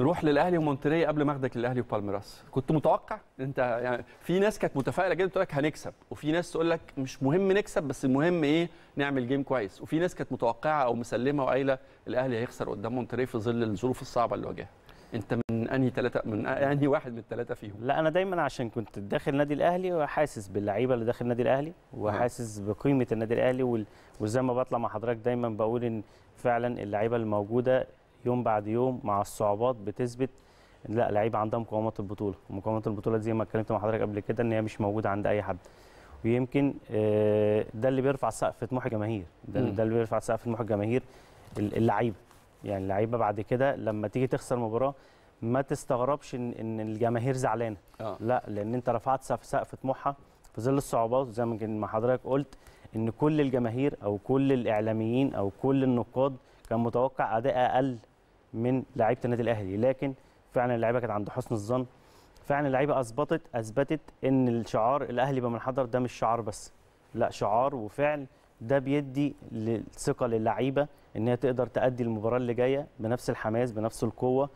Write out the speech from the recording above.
نروح للاهلي ومونتريا قبل ما اخدك للاهلي وبالميراس كنت متوقع انت يعني في ناس كانت متفائله جدا تقول لك هنكسب وفي ناس تقول لك مش مهم نكسب بس المهم ايه نعمل جيم كويس وفي ناس كانت متوقعه او مسلمه وقايله الاهلي هيخسر قدام مونتريا في ظل الظروف الصعبه اللي واجهها انت من انهي ثلاثه من انهي واحد من الثلاثه فيهم لا انا دايما عشان كنت داخل النادي الاهلي وحاسس باللعيبه اللي داخل النادي الاهلي وحاسس نعم. بقيمه النادي الاهلي وزي ما بطلع مع حضرتك دايما بقول ان فعلا اللعيبه الموجوده يوم بعد يوم مع الصعوبات بتثبت لا لعيبه عندها مقاومات البطوله مقاومات البطوله زي ما اتكلمت مع حضرتك قبل كده ان هي مش موجوده عند اي حد ويمكن آه، ده اللي بيرفع سقف طموح الجماهير ده, ده اللي بيرفع سقف طموح الجماهير اللعيبه يعني اللعيبه بعد كده لما تيجي تخسر مباراه ما تستغربش ان ان الجماهير زعلانه آه. لا لان انت رفعت سقف سقف طموحها في ظل الصعوبات زي ما حضرتك قلت ان كل الجماهير او كل الاعلاميين او كل النقاد كان متوقع اداء اقل من لعيبه النادي الاهلي لكن فعلا اللعيبه كانت عند حسن الظن فعلا اللعيبه اثبتت اثبتت ان الشعار الاهلي بمن حضر ده مش شعار بس لا شعار وفعل ده بيدي ثقه للعيبه ان هي تقدر تأدي المباراه اللي جايه بنفس الحماس بنفس القوه